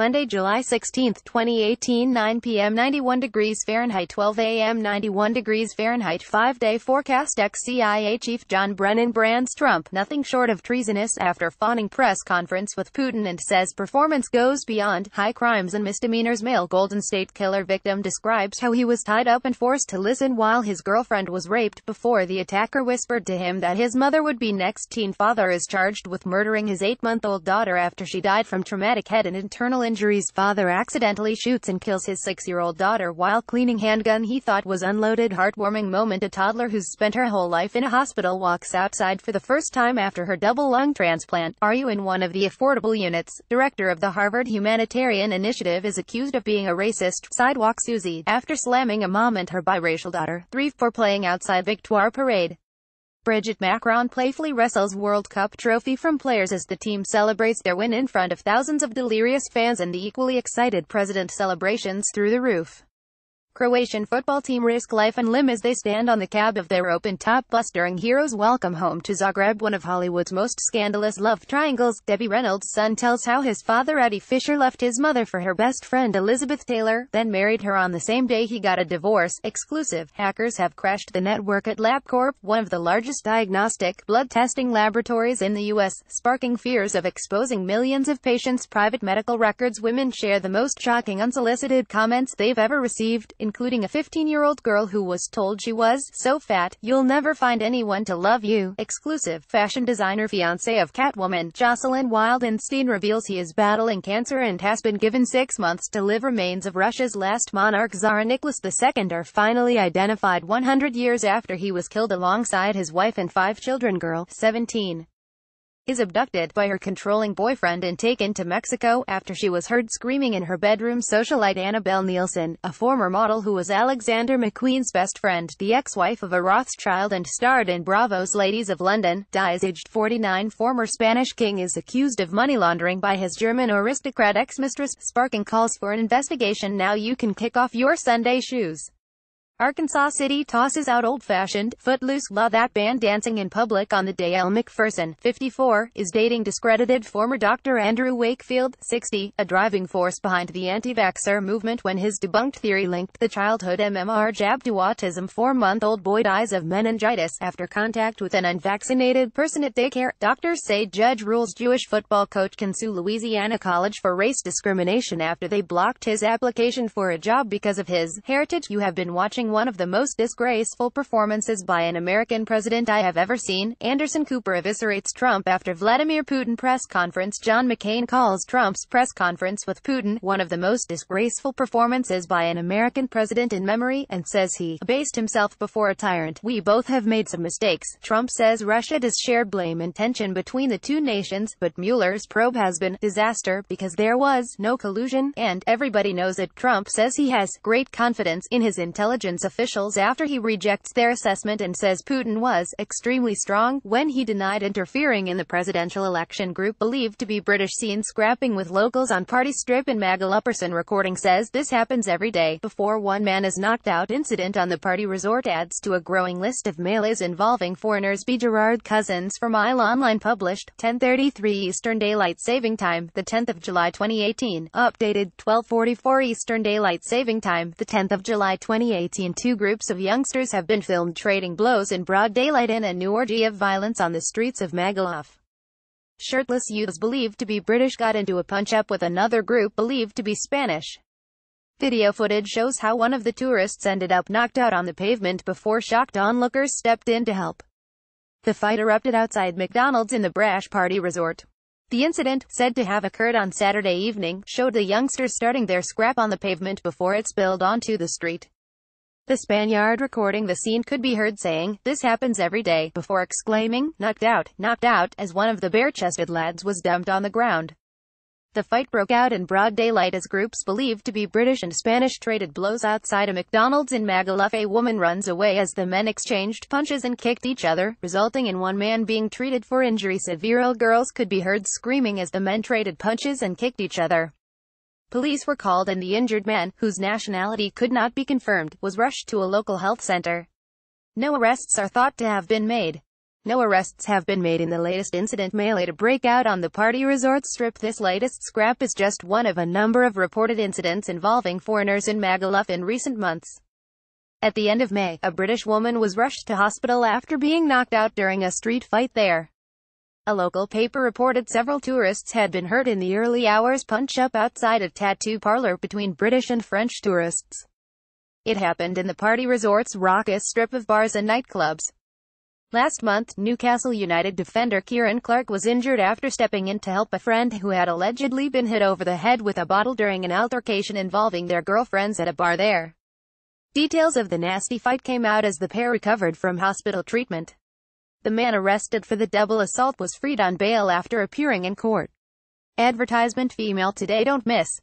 Monday, July 16, 2018 9 p.m. 91 degrees Fahrenheit 12 a.m. 91 degrees Fahrenheit 5-day forecast ex-CIA Chief John Brennan brands Trump nothing short of treasonous after fawning press conference with Putin and says performance goes beyond high crimes and misdemeanors male Golden State Killer victim describes how he was tied up and forced to listen while his girlfriend was raped before the attacker whispered to him that his mother would be next teen father is charged with murdering his 8-month-old daughter after she died from traumatic head and internal Injury's father accidentally shoots and kills his six-year-old daughter while cleaning handgun he thought was unloaded heartwarming moment a toddler who's spent her whole life in a hospital walks outside for the first time after her double lung transplant. Are you in one of the affordable units? Director of the Harvard Humanitarian Initiative is accused of being a racist. Sidewalk Susie, after slamming a mom and her biracial daughter, 3 for playing outside Victoire Parade. Brigitte Macron playfully wrestles World Cup trophy from players as the team celebrates their win in front of thousands of delirious fans and the equally excited president celebrations through the roof. Croatian football team risk life and limb as they stand on the cab of their open-top bus during Heroes' welcome home to Zagreb, one of Hollywood's most scandalous love triangles. Debbie Reynolds' son tells how his father Eddie Fisher left his mother for her best friend Elizabeth Taylor, then married her on the same day he got a divorce. Exclusive. Hackers have crashed the network at LabCorp, one of the largest diagnostic blood testing laboratories in the U.S., sparking fears of exposing millions of patients' private medical records. Women share the most shocking unsolicited comments they've ever received, in including a 15-year-old girl who was told she was so fat, you'll never find anyone to love you. Exclusive fashion designer fiancé of Catwoman, Jocelyn Wildenstein reveals he is battling cancer and has been given six months to live. Remains of Russia's last monarch Tsar Nicholas II are finally identified 100 years after he was killed alongside his wife and five children girl, 17 is abducted by her controlling boyfriend and taken to Mexico, after she was heard screaming in her bedroom socialite Annabelle Nielsen, a former model who was Alexander McQueen's best friend, the ex-wife of a Rothschild and starred in Bravo's Ladies of London, dies aged 49 former Spanish king is accused of money laundering by his German aristocrat ex-mistress, sparking calls for an investigation now you can kick off your Sunday shoes. Arkansas City tosses out old-fashioned, footloose, law that band dancing in public on the day L. McPherson, 54, is dating discredited former Dr. Andrew Wakefield, 60, a driving force behind the anti-vaxxer movement when his debunked theory linked the childhood MMR jab to autism four-month-old boy dies of meningitis after contact with an unvaccinated person at daycare. Doctors say judge rules Jewish football coach can sue Louisiana College for race discrimination after they blocked his application for a job because of his heritage. You have been watching one of the most disgraceful performances by an American president I have ever seen. Anderson Cooper eviscerates Trump after Vladimir Putin press conference. John McCain calls Trump's press conference with Putin one of the most disgraceful performances by an American president in memory, and says he abased himself before a tyrant. We both have made some mistakes. Trump says Russia does share blame and tension between the two nations, but Mueller's probe has been disaster because there was no collusion, and everybody knows it. Trump says he has great confidence in his intelligence intelligence officials after he rejects their assessment and says Putin was extremely strong when he denied interfering in the presidential election group believed to be British seen scrapping with locals on Party Strip in Magaluperson. recording says this happens every day before one man is knocked out incident on the party resort adds to a growing list of melees involving foreigners Be Gerard Cousins from Isle Online published 1033 Eastern Daylight Saving Time the 10th of July 2018 updated 1244 Eastern Daylight Saving Time the 10th of July 2018 and two groups of youngsters have been filmed trading blows in broad daylight in a new orgy of violence on the streets of Magaluf. Shirtless youths believed to be British got into a punch-up with another group believed to be Spanish. Video footage shows how one of the tourists ended up knocked out on the pavement before shocked onlookers stepped in to help. The fight erupted outside McDonald's in the Brash Party Resort. The incident, said to have occurred on Saturday evening, showed the youngsters starting their scrap on the pavement before it spilled onto the street. The Spaniard recording the scene could be heard saying, this happens every day, before exclaiming, knocked out, knocked out, as one of the bare-chested lads was dumped on the ground. The fight broke out in broad daylight as groups believed to be British and Spanish traded blows outside a McDonald's in Magaluf. A woman runs away as the men exchanged punches and kicked each other, resulting in one man being treated for injury severe. Girls could be heard screaming as the men traded punches and kicked each other. Police were called and the injured man, whose nationality could not be confirmed, was rushed to a local health center. No arrests are thought to have been made. No arrests have been made in the latest incident melee to break out on the party resort strip. This latest scrap is just one of a number of reported incidents involving foreigners in Magaluf in recent months. At the end of May, a British woman was rushed to hospital after being knocked out during a street fight there. A local paper reported several tourists had been hurt in the early hours punch-up outside a tattoo parlor between British and French tourists. It happened in the party resort's raucous strip of bars and nightclubs. Last month, Newcastle United defender Kieran Clark was injured after stepping in to help a friend who had allegedly been hit over the head with a bottle during an altercation involving their girlfriends at a bar there. Details of the nasty fight came out as the pair recovered from hospital treatment. The man arrested for the double assault was freed on bail after appearing in court. Advertisement Female Today Don't miss.